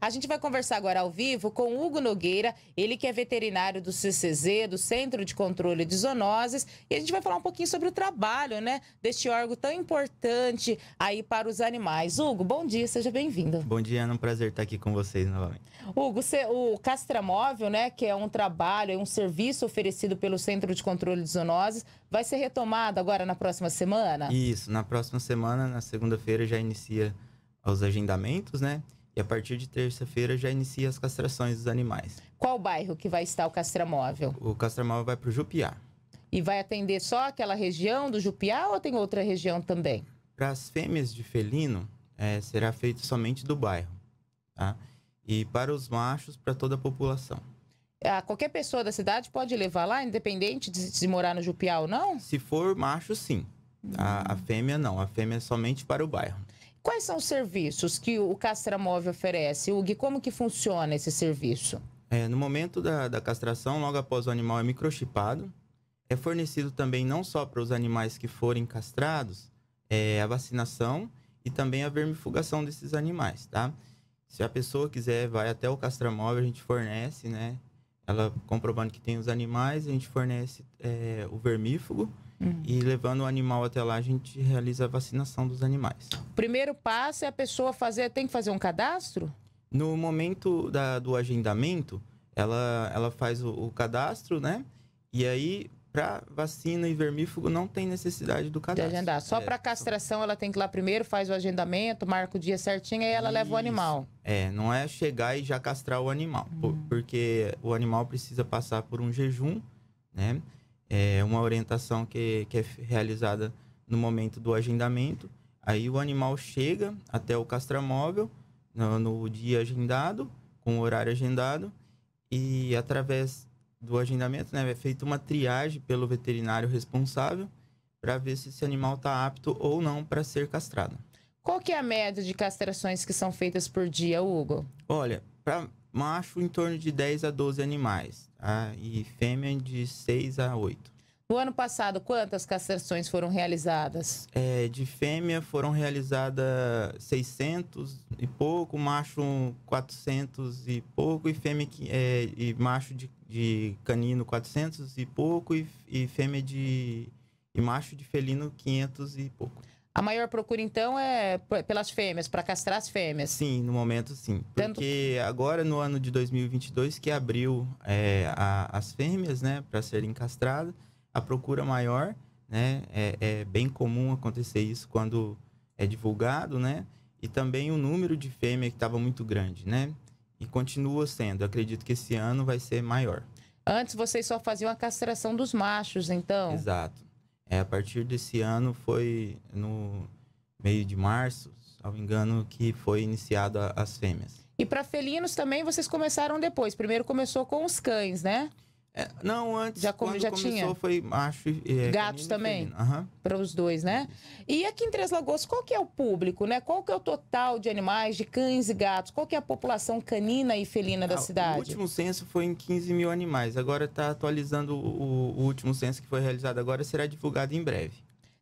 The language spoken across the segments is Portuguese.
A gente vai conversar agora ao vivo com Hugo Nogueira, ele que é veterinário do CCZ, do Centro de Controle de Zoonoses, e a gente vai falar um pouquinho sobre o trabalho, né, deste órgão tão importante aí para os animais. Hugo, bom dia, seja bem-vindo. Bom dia, é um prazer estar aqui com vocês novamente. Hugo, o Castramóvel, né, que é um trabalho, é um serviço oferecido pelo Centro de Controle de Zoonoses, vai ser retomado agora na próxima semana? Isso, na próxima semana, na segunda-feira já inicia os agendamentos, né? E a partir de terça-feira já inicia as castrações dos animais. Qual bairro que vai estar o castramóvel? O castramóvel vai para o Jupiá. E vai atender só aquela região do Jupiá ou tem outra região também? Para as fêmeas de felino, é, será feito somente do bairro. Tá? E para os machos, para toda a população. Ah, qualquer pessoa da cidade pode levar lá, independente de, se morar no Jupiá ou não? Se for macho, sim. A, a fêmea, não. A fêmea é somente para o bairro. Quais são os serviços que o Castramóvel oferece? Hugo, como que funciona esse serviço? É, no momento da, da, castração, logo após o animal é microchipado, é fornecido também não só para os animais que forem castrados, é, a vacinação e também a vermifugação desses animais, tá? Se a pessoa quiser, vai até o castramóvel, a gente fornece, né? Ela comprovando que tem os animais, a gente fornece é, o vermífugo, Uhum. E levando o animal até lá, a gente realiza a vacinação dos animais. O primeiro passo é a pessoa fazer, tem que fazer um cadastro? No momento da, do agendamento, ela, ela faz o, o cadastro, né? E aí, para vacina e vermífugo, não tem necessidade do cadastro. De agendar. Só é, para castração, ela tem que ir lá primeiro, faz o agendamento, marca o dia certinho, aí ela isso. leva o animal. É, não é chegar e já castrar o animal, uhum. porque o animal precisa passar por um jejum, né? é uma orientação que, que é realizada no momento do agendamento. Aí o animal chega até o castramóvel no, no dia agendado, com o horário agendado, e através do agendamento né, é feita uma triagem pelo veterinário responsável para ver se esse animal está apto ou não para ser castrado. Qual que é a média de castrações que são feitas por dia, Hugo? Olha, para macho em torno de 10 a 12 animais, tá? e fêmea de 6 a 8. No ano passado, quantas castrações foram realizadas? É, de fêmea foram realizadas 600 e pouco, macho 400 e pouco, e fêmea é, e macho de, de, canino 400 e pouco, e, e fêmea de e macho de felino 500 e pouco. A maior procura, então, é pelas fêmeas, para castrar as fêmeas? Sim, no momento, sim. Porque Tanto... agora, no ano de 2022, que abriu é, a, as fêmeas, né, para serem castradas, a procura maior, né, é, é, bem comum acontecer isso quando é divulgado, né, e também o número de fêmeas que estava muito grande, né, e continua sendo. acredito que esse ano vai ser maior. Antes vocês só faziam a castração dos machos, então? Exato. É, a partir desse ano foi no meio de março, me engano, que foi iniciado a, as fêmeas. E para felinos também vocês começaram depois. Primeiro começou com os cães, né? É, não, antes. Já como já começou, tinha? foi macho e. É, gatos também? Uhum. Para os dois, né? E aqui em Três Lagoas, qual que é o público, né? Qual que é o total de animais, de cães e gatos? Qual que é a população canina e felina ah, da cidade? O último censo foi em 15 mil animais. Agora está atualizando o, o último censo que foi realizado agora, será divulgado em breve.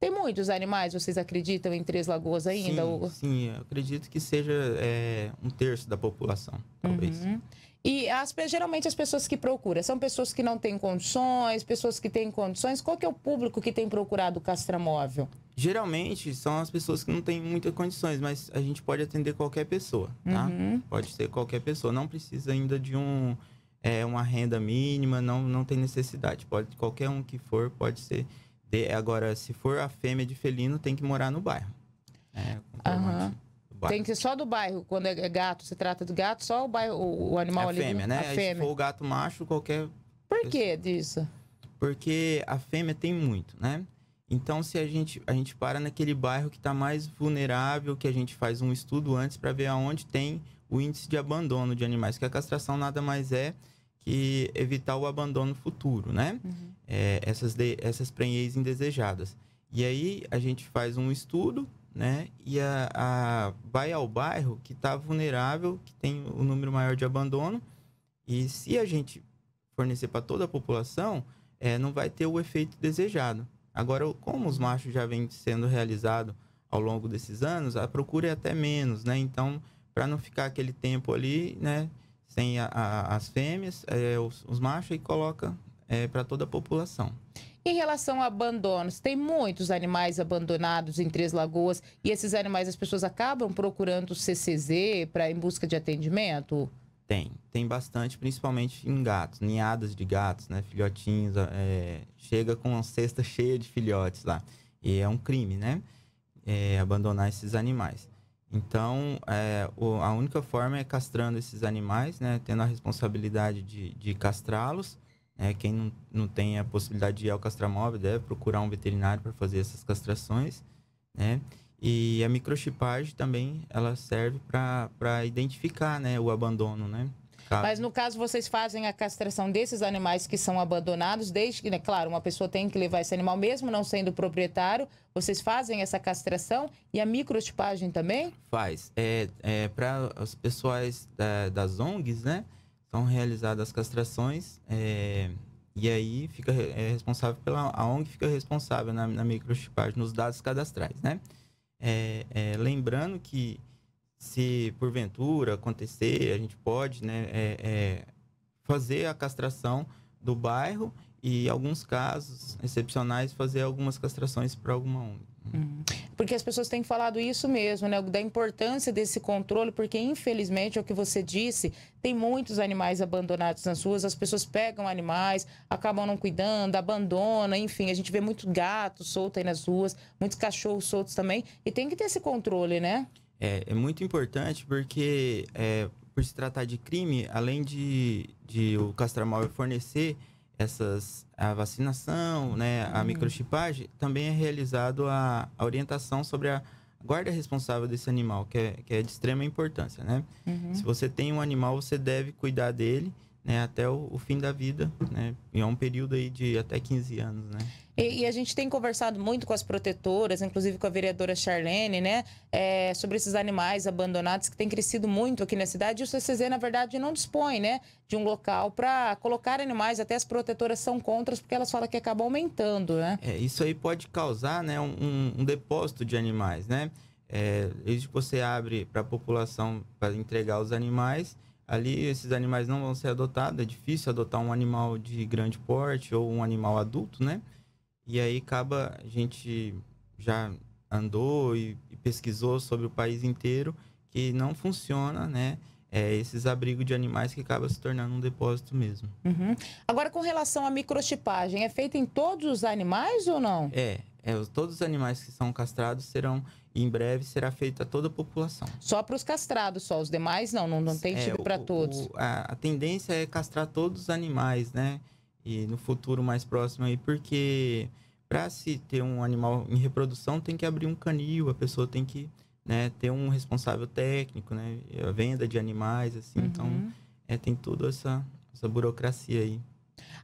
Tem muitos animais, vocês acreditam, em Três Lagoas ainda? Sim, ou... sim acredito que seja é, um terço da população, talvez. Uhum. E as, geralmente as pessoas que procuram são pessoas que não têm condições, pessoas que têm condições. Qual que é o público que tem procurado o castramóvel? Geralmente são as pessoas que não têm muitas condições, mas a gente pode atender qualquer pessoa, tá? Uhum. Pode ser qualquer pessoa. Não precisa ainda de um, é, uma renda mínima, não, não tem necessidade. Pode qualquer um que for, pode ser. De, agora, se for a fêmea de felino, tem que morar no bairro. É, uhum. Tem que ser só do bairro. Quando é gato, se trata do gato, só o bairro, o, animal é ali. É a fêmea, ali, né? A fêmea. Se for o gato macho, qualquer. Por que disso? Porque a fêmea tem muito, né? Então, se a gente, a gente para naquele bairro que está mais vulnerável, que a gente faz um estudo antes para ver aonde tem o índice de abandono de animais, que a castração nada mais é que evitar o abandono futuro, né? Uhum. É, essas, essas prenhez indesejadas. E aí a gente faz um estudo né? E a, a, vai ao bairro que está vulnerável, que tem o número maior de abandono. E se a gente fornecer para toda a população, é, não vai ter o efeito desejado. Agora, como os machos já vem sendo realizado ao longo desses anos, a procura é até menos, né? Então, para não ficar aquele tempo ali, né? Sem a, a, as fêmeas, é, os, os machos, e coloca é, para toda a população. Em relação a abandonos, tem muitos animais abandonados em Três Lagoas e esses animais as pessoas acabam procurando o CCZ para em busca de atendimento? Tem, tem bastante, principalmente em gatos, ninhadas de gatos, né, filhotinhos, é, chega com uma cesta cheia de filhotes lá e é um crime, né, é, abandonar esses animais. Então, é, o, a única forma é castrando esses animais, né, tendo a responsabilidade de, de castrá-los é, quem não, não tem a possibilidade de ir ao castramóvel deve procurar um veterinário para fazer essas castrações, né? E a microchipagem também, ela serve para identificar, né, o abandono, né? Mas no caso, vocês fazem a castração desses animais que são abandonados, desde que, né, claro, uma pessoa tem que levar esse animal, mesmo não sendo proprietário, vocês fazem essa castração e a microchipagem também? Faz. É, é para os pessoais da, é, das ONGs, né? são realizadas castrações é, e aí fica é responsável pela a ONG fica responsável na, na microchipagem nos dados cadastrais, né? É, é, lembrando que se porventura acontecer, a gente pode né, fazer a castração do bairro e em alguns casos excepcionais fazer algumas castrações para alguma ONG. Hum porque as pessoas têm falado isso mesmo, né? Da importância desse controle, porque infelizmente é o que você disse, tem muitos animais abandonados nas ruas, as pessoas pegam animais, acabam não cuidando, abandonam, enfim, a gente vê muito gato solto aí nas ruas, muitos cachorros soltos também, e tem que ter esse controle, né? É, é muito importante porque é, por se tratar de crime, além de, de o Castramóvel fornecer essas a vacinação, né, a uhum. microchipagem, também é realizado a, a, orientação sobre a guarda responsável desse animal, que é, que é de extrema importância, né? Uhum. Se você tem um animal, você deve cuidar dele né, até o, o, fim da vida, né? E é um período aí de até 15 anos, né? E, e, a gente tem conversado muito com as protetoras, inclusive com a vereadora Charlene, né? É, sobre esses animais abandonados que têm crescido muito aqui na cidade. E o CCZ, na verdade, não dispõe, né? De um local para colocar animais. Até as protetoras são contras porque elas falam que acaba aumentando, né? É, isso aí pode causar, né? Um, um depósito de animais, né? É, desde que você abre para a população para entregar os animais ali esses animais não vão ser adotados, é difícil adotar um animal de grande porte ou um animal adulto, né? E aí acaba a gente já andou e, e pesquisou sobre o país inteiro que não funciona, né? É, esses abrigos de animais que acaba se tornando um depósito mesmo. Uhum. Agora, com relação à microchipagem, é feita em todos os animais ou não? É, é, todos os animais que são castrados serão, em breve, será feito a toda a população. Só para os castrados, só os demais não, não, não tem é, para todos. O, a, a, tendência é castrar todos os animais, né? E no futuro mais próximo aí, porque para se ter um animal em reprodução tem que abrir um canil, a pessoa tem que né, ter um responsável técnico, né? A venda de animais, assim, então, uhum. então é, tem toda essa, essa burocracia aí.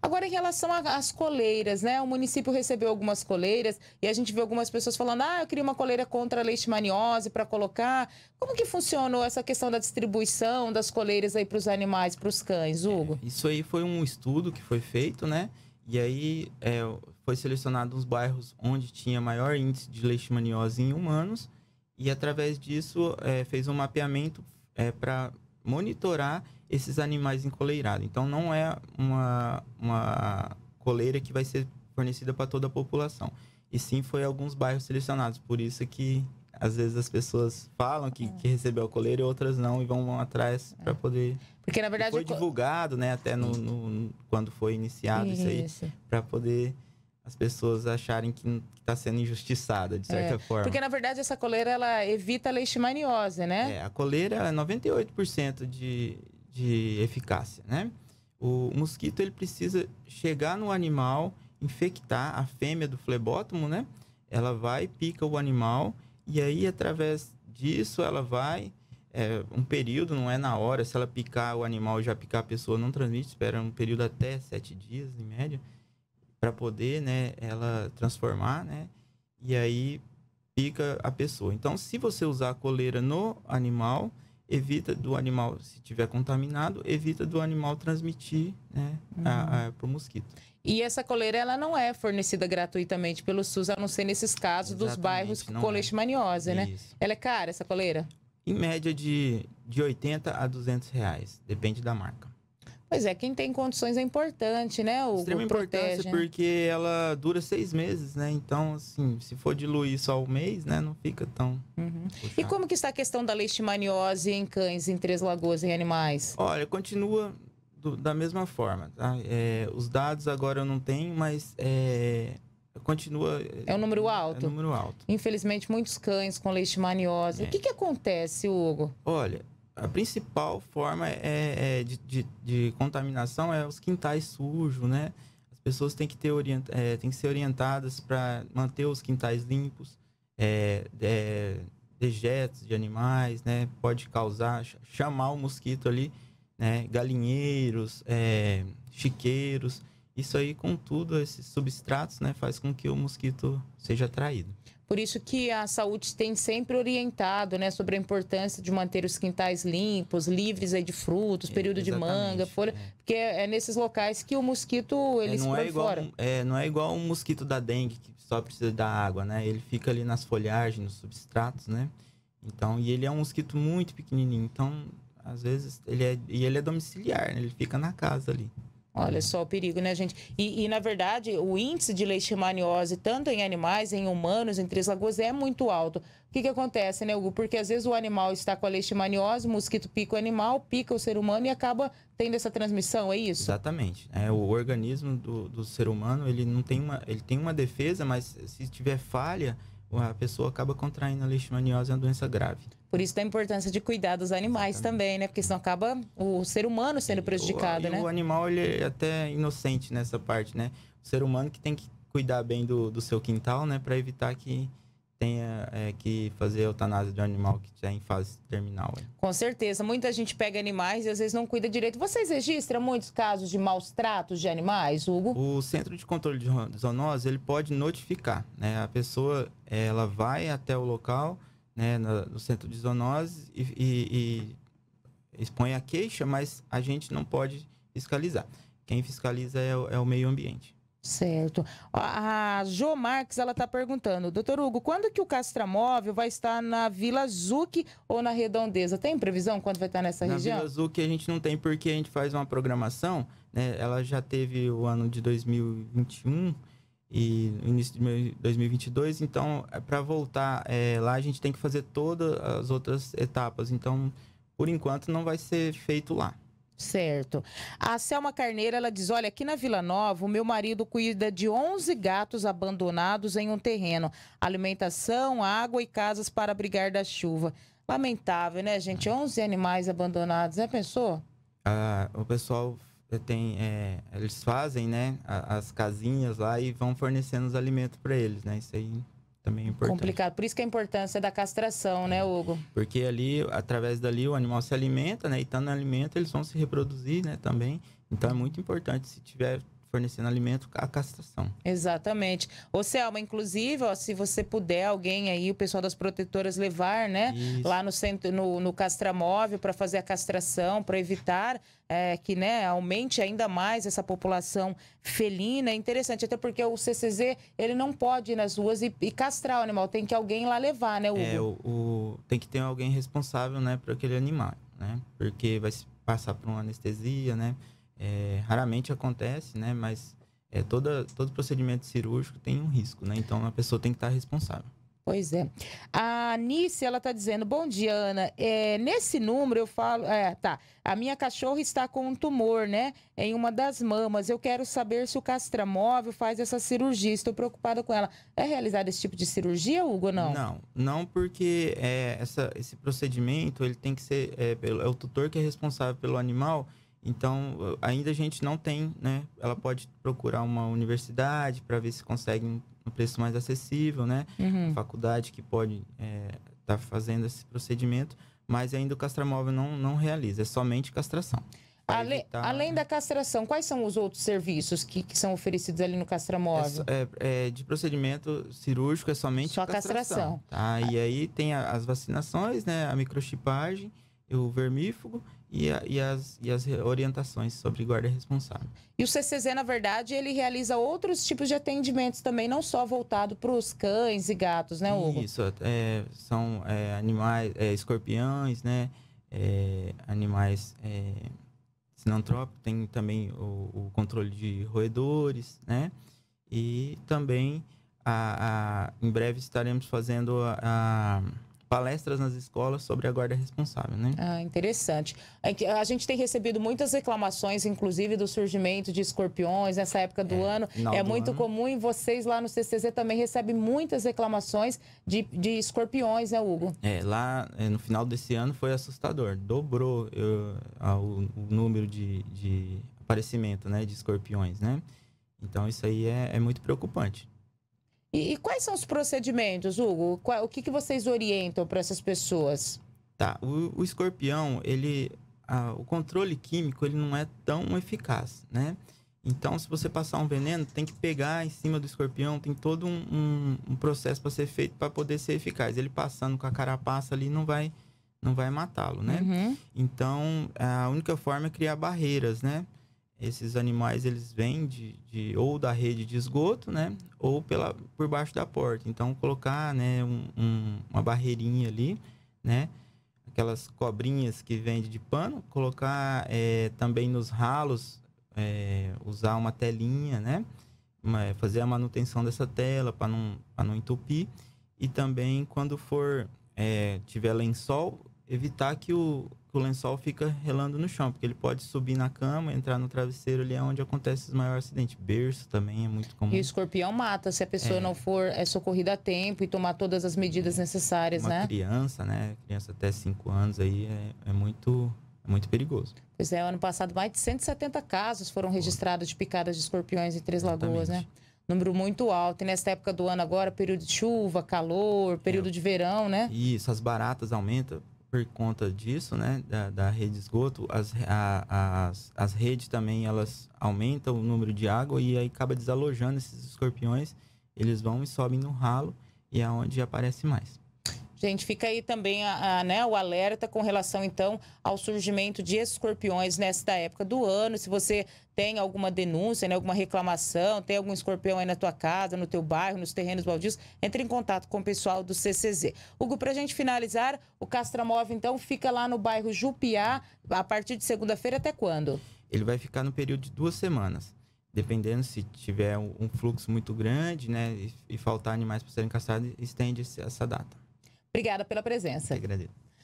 Agora, em relação às coleiras, né? O município recebeu algumas coleiras e a gente vê algumas pessoas falando: ah, eu queria uma coleira contra a leishmaniose para colocar. Como que funcionou essa questão da distribuição das coleiras aí para os animais, para os cães, é, Hugo? É, isso aí foi um estudo que foi feito, né? E aí é, foi selecionado os bairros onde tinha maior índice de leishmaniose em humanos e através disso é, fez um mapeamento é, para monitorar esses animais encoleirados. Então, não é uma, uma coleira que vai ser fornecida para toda a população. E sim, foi alguns bairros selecionados. Por isso que, às vezes, as pessoas falam que, é. que recebeu a coleira e outras não, e vão atrás é. para poder... Porque, na verdade... E foi divulgado, né? Até no, no quando foi iniciado isso, isso aí, para poder as pessoas acharem que está sendo injustiçada, de certa é, forma. Porque, na verdade, essa coleira, ela evita a leishmaniose, né? É, a coleira, 98% é de, de eficácia, né? O mosquito ele precisa chegar no animal, infectar a fêmea do flebótomo, né? Ela vai, pica o animal e aí através disso ela vai é, um período, não é na hora, se ela picar o animal já picar a pessoa não transmite, espera um período até sete dias em média para poder, né, ela transformar, né? E aí pica a pessoa. Então, se você usar a coleira no animal, evita do animal, se tiver contaminado, evita do animal transmitir né, uhum. para o mosquito. E essa coleira ela não é fornecida gratuitamente pelo SUS, a não ser nesses casos Exatamente, dos bairros é. com leishmaniose, é. né? Isso. Ela é cara, essa coleira? Em média de, de 80 a 200 reais, depende da marca. Pois é, quem tem condições é importante, né? O, Extrema protege, importância né? porque ela dura seis meses, né? Então, assim, se for diluir só o mês, né? Não fica tão... Uhum. E como que está a questão da leishmaniose em cães, em Três Lagoas, em animais? Olha, continua do, da mesma forma, tá? É, os dados agora eu não tenho, mas... É, continua... É um número é alto? É um número alto. Infelizmente, muitos cães com leishmaniose. É. O que que acontece, Hugo? Olha, a principal forma é, é de, de, de, contaminação é os quintais sujos, né? As pessoas têm que, ter orienta é, têm que ser orientadas para manter os quintais limpos, é, é, dejetos de animais, né? Pode causar, chamar o mosquito ali, né? Galinheiros, é, chiqueiros, isso aí, contudo, esses substratos, né? Faz com que o mosquito seja atraído. Por isso que a saúde tem sempre orientado né, sobre a importância de manter os quintais limpos, livres aí de frutos, período é, de manga, folha, é. porque é, é, nesses locais que o mosquito ele é, não se é igual, é, não é igual um mosquito da dengue que só precisa da água, né? Ele fica ali nas folhagens, nos substratos, né? Então, e ele é um mosquito muito pequenininho, então às vezes ele é, e ele é domiciliar, né? ele fica na casa ali. Olha uhum. só o perigo, né, gente? E, e, na verdade, o índice de leishmaniose, tanto em animais, em humanos, em Três Lagoas, é muito alto. O que, que acontece, né, Hugo? Porque às vezes o animal está com a leishmaniose, o mosquito pica o animal, pica o ser humano e acaba tendo essa transmissão, é isso? Exatamente. É, o organismo do, do ser humano, ele não tem uma, ele tem uma defesa, mas se tiver falha, a pessoa acaba contraindo a leishmaniose, é uma doença grave. Por isso da importância de cuidar dos animais Exatamente. também, né? Porque senão acaba o ser humano sendo prejudicado, o, né? O animal, ele é até inocente nessa parte, né? O ser humano que tem que cuidar bem do, do seu quintal, né? Para evitar que tenha é, que fazer eutanásia de um animal que está é em fase terminal. Com certeza. Muita gente pega animais e às vezes não cuida direito. Vocês registram muitos casos de maus tratos de animais, Hugo? O Centro de Controle de Zoonose, ele pode notificar. Né? A pessoa, ela vai até o local, né, no centro de zoonose e, e, e expõe a queixa, mas a gente não pode fiscalizar. Quem fiscaliza é o, é o meio ambiente. Certo. A Jo Marques, ela está perguntando, doutor Hugo, quando que o castramóvel vai estar na Vila Zuc ou na Redondeza? Tem previsão quando vai estar nessa na região? Na Vila Zuc a gente não tem, porque a gente faz uma programação, né? ela já teve o ano de 2021 e início de 2022, então eh, para voltar é, lá a gente tem que fazer todas as outras etapas, então por enquanto não vai ser feito lá. Certo. A Selma Carneiro, ela diz, olha, aqui na Vila Nova, o meu marido cuida de 11 gatos abandonados em um terreno. Alimentação, água e casas para abrigar da chuva. Lamentável, né, gente? 11 animais abandonados, né, pessoa? Ah, o pessoal eh, tem, é, eles fazem, né, as casinhas lá e vão fornecendo os alimentos para eles, né? Isso aí também é importante. Complicado. Por isso que a importância da castração, né, Hugo? Porque ali, através dali, o animal se alimenta, né? E estando no alimento, eles vão se reproduzir, né, também. Então é muito importante. Se tiver fornecendo alimento à castração. Exatamente. Ô Selma, inclusive, ó, se você puder, alguém aí, o pessoal das protetoras levar, né? Isso. Lá no centro, no, no castramóvel para fazer a castração, para evitar é, que né, aumente ainda mais essa população felina. É interessante, até porque o CCZ ele não pode ir nas ruas e, e castrar o animal, tem que alguém lá levar, né, é, Hugo? É, o, o, tem que ter alguém responsável, né, para aquele animal, né? Porque vai passar por uma anestesia, né? é, raramente acontece, né? Mas é, toda, todo procedimento cirúrgico tem um risco, né? Então a pessoa tem que estar responsável. Pois é. A Nice, ela tá dizendo, bom dia, Ana. É, nesse número eu falo, é, tá, a minha cachorra está com um tumor, né, em uma das mamas. Eu quero saber se o castramóvel faz essa cirurgia, estou preocupada com ela. É realizado esse tipo de cirurgia, Hugo, não? Não, não porque é, essa, esse procedimento, ele tem que ser, é, pelo, é o tutor que é responsável pelo animal então, ainda a gente não tem, né? Ela pode procurar uma universidade para ver se consegue um, preço mais acessível, né? Uhum. Faculdade que pode estar eh, é, tá fazendo esse procedimento, mas ainda o castramóvel não, não realiza, é somente castração. além evitar, além né? da castração, quais são os outros serviços que, que são oferecidos ali no castramóvel? É, é, é, de procedimento cirúrgico é somente Só a castração. castração. Tá? Ah. E aí tem a, as vacinações, né? A microchipagem, o vermífugo e, a, e, as, e as orientações sobre guarda responsável. E o CCZ, na verdade, ele realiza outros tipos de atendimentos também, não só voltado para os cães e gatos, né, Hugo? Isso, é, são é, animais, é, escorpiões, né, é, animais é, sinantrópicos, tem também o, o, controle de roedores, né, e também a, a em breve estaremos fazendo a, a palestras nas escolas sobre a guarda responsável, né? Ah, interessante. É a gente tem recebido muitas reclamações, inclusive do surgimento de escorpiões nessa época do é, ano. É do muito ano. comum e vocês lá no CCZ também recebem muitas reclamações de, de escorpiões, né, Hugo? É, lá é, no final desse ano foi assustador. Dobrou eu, a, o, o, número de, de aparecimento, né, de escorpiões, né? Então isso aí é, é muito preocupante. E, e quais são os procedimentos, Hugo? Qual, o que, que vocês orientam para essas pessoas? Tá, o, o escorpião, ele, ah, o controle químico, ele não é tão eficaz, né? Então, se você passar um veneno, tem que pegar em cima do escorpião, tem todo um, um, um processo para ser feito para poder ser eficaz. Ele passando com a carapaça ali não vai não vai matá-lo, né? Uhum. Então, a única forma é criar barreiras, né? esses animais eles vêm de, de, ou da rede de esgoto, né, ou pela por baixo da porta. Então colocar, né, um, um, uma barreirinha ali, né, aquelas cobrinhas que vende de pano, colocar é, também nos ralos, é, usar uma telinha, né, uma, fazer a manutenção dessa tela para não pra não entupir e também quando for é, tiver lençol evitar que o o lençol fica relando no chão, porque ele pode subir na cama, entrar no travesseiro, ali é onde acontece os maiores acidentes. Berço também é muito comum. E o escorpião mata se a pessoa é... não for é socorrida a tempo e tomar todas as medidas é. necessárias, Uma né? criança, né? Criança até 5 anos aí é, é muito é muito perigoso. Pois é, ano passado mais de 170 casos foram registrados de picadas de escorpiões em Três Lagoas, né? número muito alto. E nessa época do ano agora, período de chuva, calor, período é. de verão, né? Isso, as baratas aumentam por conta disso, né, da, da rede de esgoto, as, a, as, as redes também elas aumentam o número de água e aí acaba desalojando esses escorpiões, eles vão e sobem no ralo e é onde aparece mais. Gente, fica aí também a, a, né, o alerta com relação, então, ao surgimento de escorpiões nesta época do ano. Se você tem alguma denúncia, né, alguma reclamação, tem algum escorpião aí na tua casa, no teu bairro, nos terrenos baldios, entre em contato com o pessoal do CCZ. Hugo, para a gente finalizar, o Castramóvel, então, fica lá no bairro Jupiá a partir de segunda-feira até quando? Ele vai ficar no período de duas semanas dependendo se tiver um fluxo muito grande, né, e, faltar animais para serem caçados, estende essa data. Obrigada pela presença. agradeço.